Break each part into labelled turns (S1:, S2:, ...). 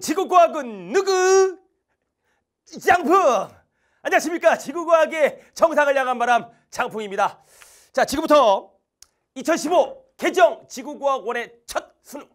S1: 지구과학은 누구? 장풍! 안녕하십니까. 지구과학의 정상을 향한 바람 장풍입니다. 자, 지금부터 2015 개정 지구과학원의 첫 수능,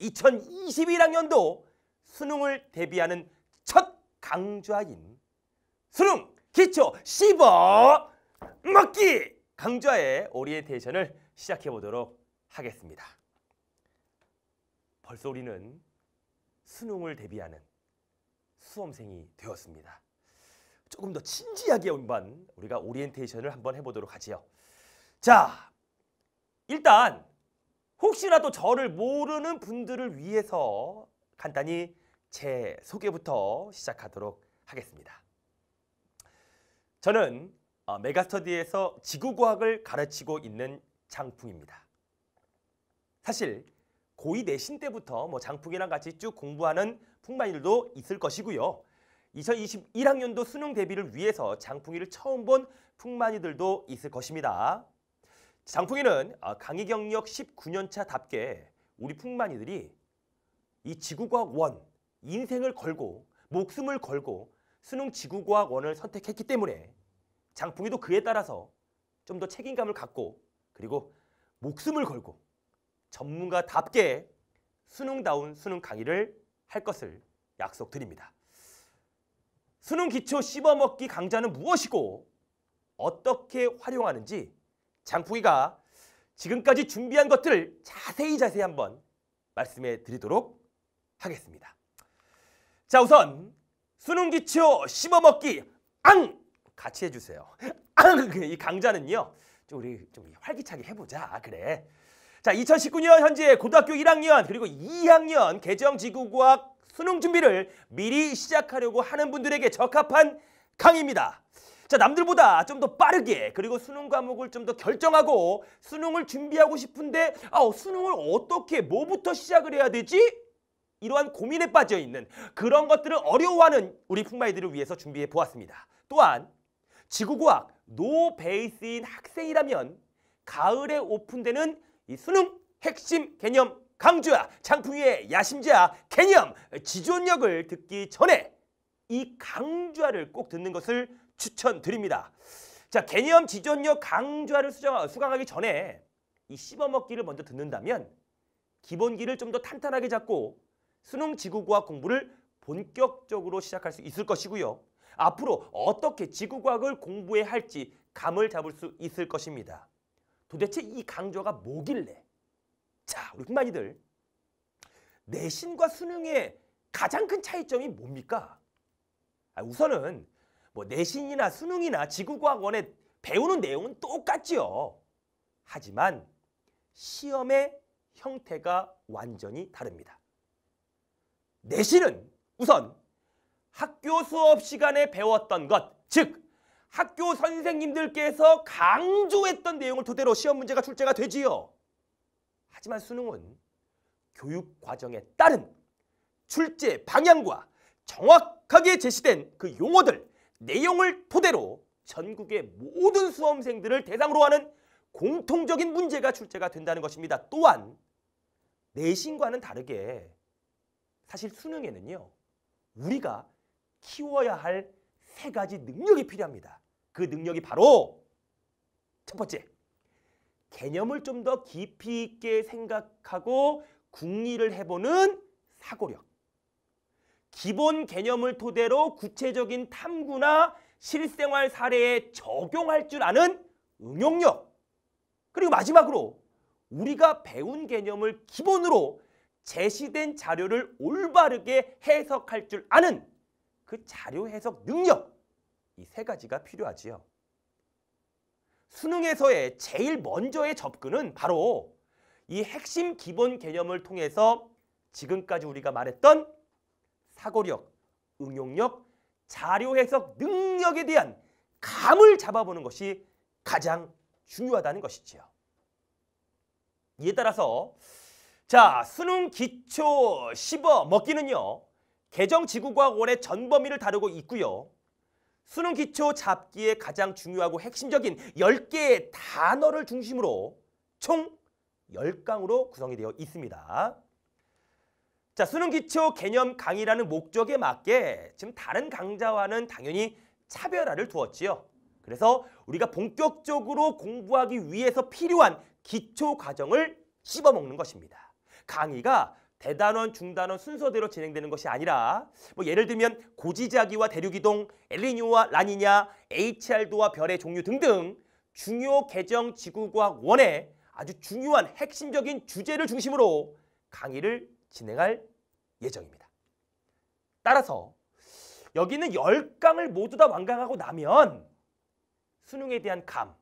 S1: 2021학년도 수능을 대비하는 첫 강좌인 수능 기초 씹어 먹기 강좌의 오리엔테이션을 시작해 보도록 하겠습니다. 벌써 우리는 수능을 대비하는 수험생이 되었습니다. 조금 더 진지하게 온반 우리가 오리엔테이션을 한번 해보도록 하지요. 자, 일단 혹시나 또 저를 모르는 분들을 위해서 간단히 제 소개부터 시작하도록 하겠습니다. 저는 어, 메가스터디에서 지구과학을 가르치고 있는 장풍입니다. 사실 고2 내신 때부터 뭐 장풍이랑 같이 쭉 공부하는 풍마일도 있을 것이고요. 2021학년도 수능 대비를 위해서 장풍이를 처음 본 풍만이들도 있을 것입니다. 장풍이는 아, 강의 경력 19년차답게 우리 풍만이들이 이 지구과학 원, 인생을 걸고 목숨을 걸고 수능 지구과학 원을 선택했기 때문에 장풍이도 그에 따라서 좀 더 책임감을 갖고 그리고 목숨을 걸고 전문가답게 수능다운 수능 강의를 할 것을 약속드립니다. 수능 기초 씹어먹기 강좌는 무엇이고 어떻게 활용하는지 장풍이가 지금까지 준비한 것들을 자세히 자세히 한번 말씀해 드리도록 하겠습니다. 자 우선 수능 기초 씹어먹기 앙! 같이 해주세요. 앙! 이 강좌는요. 좀 우리 좀 활기차게 해보자. 그래. 자, 2019년 현재 고등학교 1학년 그리고 2학년 개정지구과학 수능 준비를 미리 시작하려고 하는 분들에게 적합한 강의입니다. 자, 남들보다 좀 더 빠르게 그리고 수능 과목을 좀 더 결정하고 수능을 준비하고 싶은데 아, 수능을 어떻게 뭐부터 시작을 해야 되지? 이러한 고민에 빠져 있는 그런 것들을 어려워하는 우리 풍마이들을 위해서 준비해 보았습니다. 또한 지구과학 노베이스인 학생이라면 가을에 오픈되는 이 수능 핵심 개념 강조야 장풍의 야심제야 개념 지존력을 듣기 전에 이 강좌를 꼭 듣는 것을 추천드립니다. 자 개념 지존력 강좌를 수정, 수강하기 전에 이 씹어먹기를 먼저 듣는다면 기본기를 좀 더 탄탄하게 잡고 수능 지구과학 공부를 본격적으로 시작할 수 있을 것이고요. 앞으로 어떻게 지구과학을 공부해야 할지 감을 잡을 수 있을 것입니다. 도대체 이 강조가 뭐길래? 자, 우리 흥마이들 내신과 수능의 가장 큰 차이점이 뭡니까? 아, 우선은 뭐 내신이나 수능이나 지구과학원에 배우는 내용은 똑같지요. 하지만 시험의 형태가 완전히 다릅니다. 내신은 우선 학교 수업 시간에 배웠던 것, 즉 학교 선생님들께서 강조했던 내용을 토대로 시험 문제가 출제가 되지요. 하지만 수능은 교육 과정에 따른 출제 방향과 정확하게 제시된 그 용어들, 내용을 토대로 전국의 모든 수험생들을 대상으로 하는 공통적인 문제가 출제가 된다는 것입니다. 또한 내신과는 다르게 사실 수능에는요. 우리가 키워야 할 세 가지 능력이 필요합니다. 그 능력이 바로 첫 번째 개념을 좀 더 깊이 있게 생각하고 궁리를 해보는 사고력. 기본 개념을 토대로 구체적인 탐구나 실생활 사례에 적용할 줄 아는 응용력. 그리고 마지막으로 우리가 배운 개념을 기본으로 제시된 자료를 올바르게 해석할 줄 아는 그 자료 해석 능력. 이세 가지가 필요하지요. 수능에서의 제일 먼저의 접근은 바로 이 핵심 기본 개념을 통해서 지금까지 우리가 말했던 사고력, 응용력, 자료 해석 능력에 대한 감을 잡아보는 것이 가장 중요하다는 것이지요. 이에 따라서 자 수능 기초 시범 먹기는요. 개정 지구과학 원의 전 범위를 다루고 있고요. 수능 기초 잡기에 가장 중요하고 핵심적인 10개의 단어를 중심으로 총 10강으로 구성이 되어 있습니다. 자, 수능 기초 개념 강의라는 목적에 맞게 지금 다른 강좌와는 당연히 차별화를 두었지요. 그래서 우리가 본격적으로 공부하기 위해서 필요한 기초 과정을 씹어먹는 것입니다. 강의가 대단원, 중단원 순서대로 진행되는 것이 아니라 뭐 예를 들면 고지자기와 대륙이동, 엘리뇨와 라니냐, HR도와 별의 종류 등등 중요 개정 지구과학 원의 아주 중요한 핵심적인 주제를 중심으로 강의를 진행할 예정입니다. 따라서 여기는 열강을 모두 다 완강하고 나면 수능에 대한 감,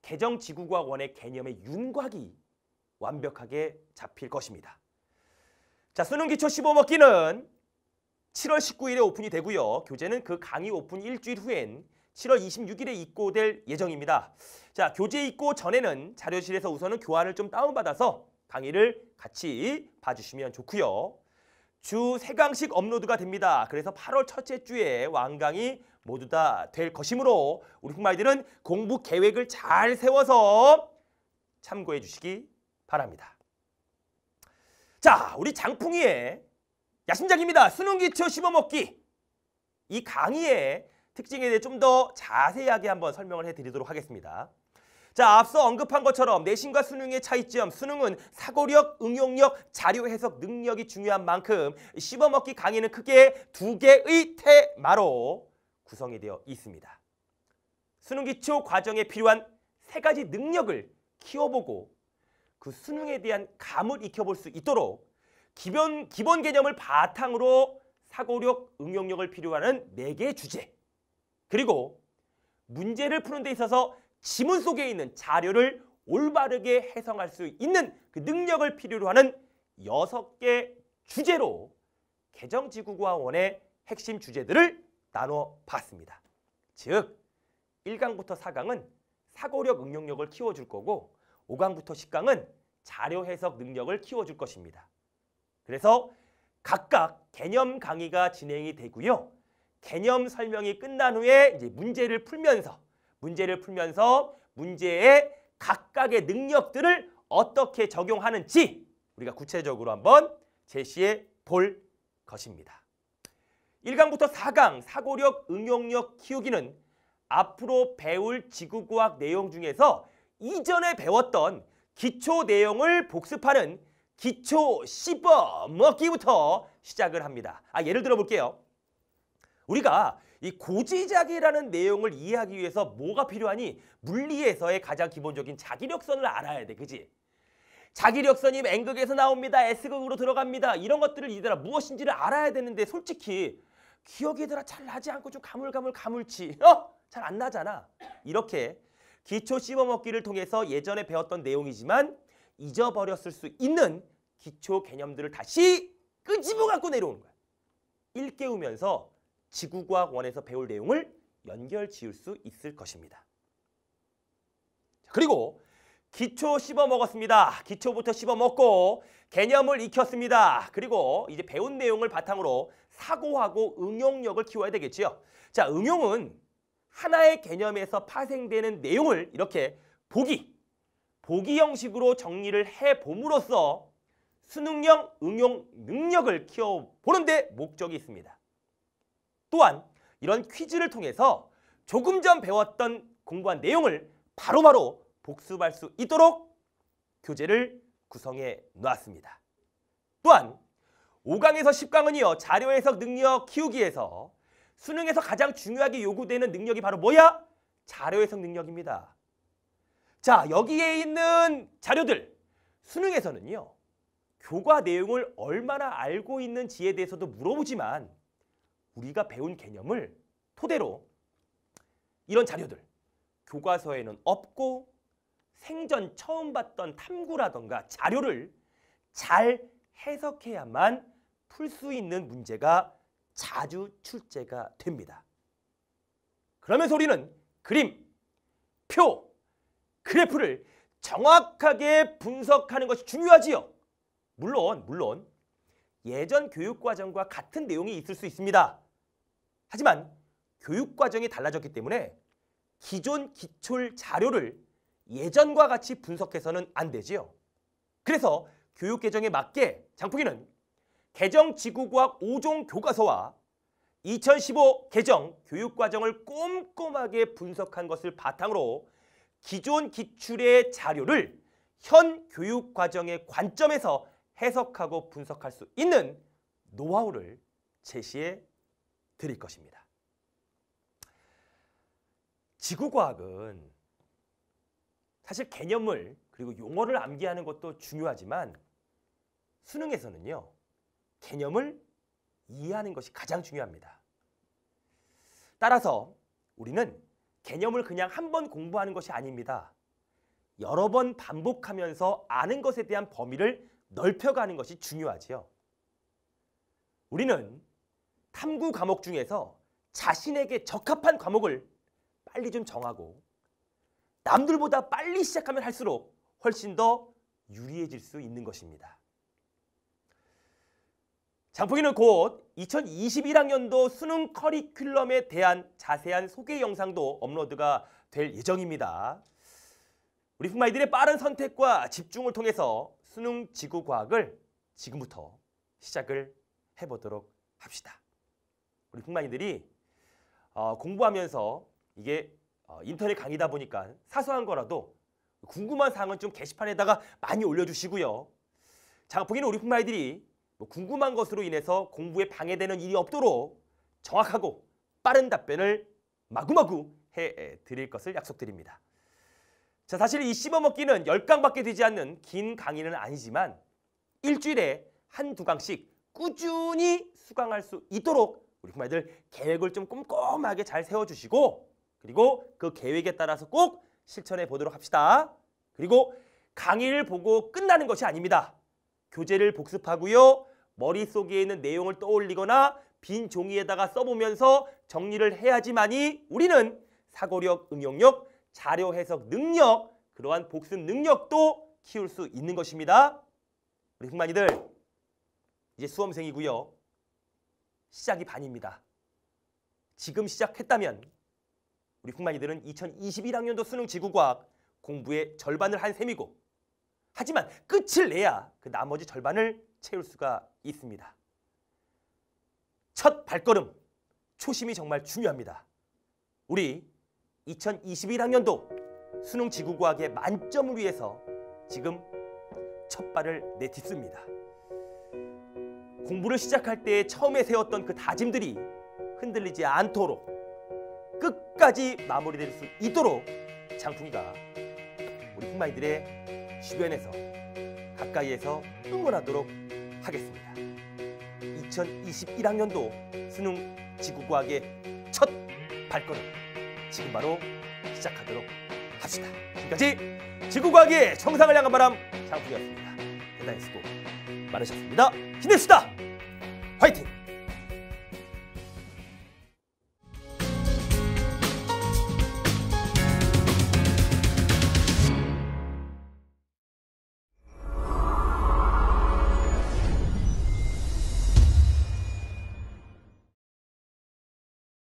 S1: 개정 지구과학원의 개념의 윤곽이 완벽하게 잡힐 것입니다. 자, 수능 기초 15 먹기는 7월 19일에 오픈이 되고요. 교재는 그 강의 오픈 일주일 후엔 7월 26일에 입고될 예정입니다. 자, 교재 입고 전에는 자료실에서 우선은 교환을 좀 다운받아서 강의를 같이 봐주시면 좋고요. 주 세강씩 업로드가 됩니다. 그래서 8월 첫째 주에 완강이 모두 다 될 것이므로 우리 흑마이들은 공부 계획을 잘 세워서 참고해 주시기 바랍니다. 자, 우리 장풍이의 야심작입니다. 수능 기초 씹어먹기 이 강의의 특징에 대해 좀 더 자세하게 한번 설명을 해드리도록 하겠습니다. 자, 앞서 언급한 것처럼 내신과 수능의 차이점, 수능은 사고력, 응용력, 자료 해석 능력이 중요한 만큼 씹어먹기 강의는 크게 두 개의 테마로 구성이 되어 있습니다. 수능 기초 과정에 필요한 세 가지 능력을 키워보고 그 수능에 대한 감을 익혀볼 수 있도록 기본, 기본 개념을 바탕으로 사고력, 응용력을 필요하는 로 네 네개의 주제 그리고 문제를 푸는 데 있어서 지문 속에 있는 자료를 올바르게 해석할 수 있는 그 능력을 필요로 하는 여섯 개 주제로 개정지구과원의 핵심 주제들을 나눠 봤습니다. 즉, 일강부터사강은 사고력 응용력을 키워줄 거고 5강부터1 0강은 자료 해석 능력을 키워줄 것입니다. 그래서 각각 개념 강의가 진행이 되고요. 개념 설명이 끝난 후에 이제 문제를 풀면서 문제를 풀면서 문제의 각각의 능력들을 어떻게 적용하는지 우리가 구체적으로 한번 제시해 볼 것입니다. 1강부터 4강 사고력 응용력 키우기는 앞으로 배울 지구과학 내용 중에서 이전에 배웠던 기초 내용을 복습하는 기초 씹어 먹기부터 시작을 합니다. 아, 예를 들어 볼게요. 우리가 이 고지자기라는 내용을 이해하기 위해서 뭐가 필요하니? 물리에서의 가장 기본적인 자기력선을 알아야 돼. 그지? 자기력선이 N극에서 나옵니다. S극으로 들어갑니다. 이런 것들을 이들아 무엇인지를 알아야 되는데 솔직히 기억이 들아 잘 나지 않고 좀 가물가물 가물치. 어? 잘 안 나잖아. 이렇게 기초 씹어먹기를 통해서 예전에 배웠던 내용이지만 잊어버렸을 수 있는 기초 개념들을 다시 끄집어 갖고 내려오는 거야. 일깨우면서 지구과학 원에서 배울 내용을 연결 지을 수 있을 것입니다. 그리고 기초 씹어 먹었습니다. 기초부터 씹어 먹고 개념을 익혔습니다. 그리고 이제 배운 내용을 바탕으로 사고하고 응용력을 키워야 되겠지요. 자, 응용은 하나의 개념에서 파생되는 내용을 이렇게 보기, 보기 형식으로 정리를 해봄으로써 수능형 응용 능력을 키워보는 데 목적이 있습니다. 또한 이런 퀴즈를 통해서 조금 전 배웠던 공부한 내용을 바로바로 복습할 수 있도록 교재를 구성해 놓았습니다. 또한 5강에서 10강은 이 자료 해석 능력 키우기에서 수능에서 가장 중요하게 요구되는 능력이 바로 뭐야? 자료 해석 능력입니다. 자, 여기에 있는 자료들 수능에서는요. 교과 내용을 얼마나 알고 있는지에 대해서도 물어보지만 우리가 배운 개념을 토대로 이런 자료들 교과서에는 없고 생전 처음 봤던 탐구라던가 자료를 잘 해석해야만 풀 수 있는 문제가 자주 출제가 됩니다. 그러면서 우리는 그림, 표, 그래프를 정확하게 분석하는 것이 중요하지요. 물론 물론 예전 교육과정과 같은 내용이 있을 수 있습니다. 하지만 교육과정이 달라졌기 때문에 기존 기출 자료를 예전과 같이 분석해서는 안 되지요. 그래서 교육 개정에 맞게 장풍이는 개정 지구과학 5종 교과서와 2015 개정 교육과정을 꼼꼼하게 분석한 것을 바탕으로 기존 기출의 자료를 현 교육과정의 관점에서 해석하고 분석할 수 있는 노하우를 제시해 드릴 것입니다. 지구과학은 사실 개념을 그리고 용어를 암기하는 것도 중요하지만 수능에서는요. 개념을 이해하는 것이 가장 중요합니다. 따라서 우리는 개념을 그냥 한 번 공부하는 것이 아닙니다. 여러 번 반복하면서 아는 것에 대한 범위를 넓혀가는 것이 중요하지요. 우리는 탐구 과목 중에서 자신에게 적합한 과목을 빨리 좀 정하고 남들보다 빨리 시작하면 할수록 훨씬 더 유리해질 수 있는 것입니다. 장풍이는 곧 2021학년도 수능 커리큘럼에 대한 자세한 소개 영상도 업로드가 될 예정입니다. 우리 풍마이들의 빠른 선택과 집중을 통해서 수능 지구과학을 지금부터 시작을 해보도록 합시다. 우리 풍마이들이 어, 공부하면서 이게 어, 인터넷 강의다 보니까 사소한 거라도 궁금한 사항은 좀 게시판에다가 많이 올려주시고요. 장풍이는 우리 풍마이들이 뭐 궁금한 것으로 인해서 공부에 방해되는 일이 없도록 정확하고 빠른 답변을 마구마구 해드릴 것을 약속드립니다. 자, 사실 이 씹어먹기는 열강밖에 되지 않는 긴 강의는 아니지만 일주일에 한 두 강씩 꾸준히 수강할 수 있도록 우리 부모님들 계획을 좀 꼼꼼하게 잘 세워주시고 그리고 그 계획에 따라서 꼭 실천해 보도록 합시다. 그리고 강의를 보고 끝나는 것이 아닙니다. 교재를 복습하고요. 머릿속에 있는 내용을 떠올리거나 빈 종이에다가 써보면서 정리를 해야지만이 우리는 사고력, 응용력, 자료 해석 능력, 그러한 복습 능력도 키울 수 있는 것입니다. 우리 흑만이들 이제 수험생이고요. 시작이 반입니다. 지금 시작했다면 우리 흑만이들은 2021학년도 수능 지구과학 공부의 절반을 한 셈이고 하지만 끝을 내야 그 나머지 절반을 채울 수가 있습니다. 첫 발걸음, 초심이 정말 중요합니다. 우리 2021학년도 수능 지구과학의 만점을 위해서 지금 첫 발을 내딛습니다. 공부를 시작할 때 처음에 세웠던 그 다짐들이 흔들리지 않도록 끝까지 마무리될 수 있도록 장풍이가 우리 흑마이들의 주변에서 가까이에서 응원하도록 하겠습니다. 2021학년도 수능 지구과학의 첫 발걸음 지금 바로 시작하도록 합시다. 지금까지 지구과학의 정상을 향한 바람 장풍이었습니다. 대단히 수고 많으셨습니다. 힘냅시다 화이팅!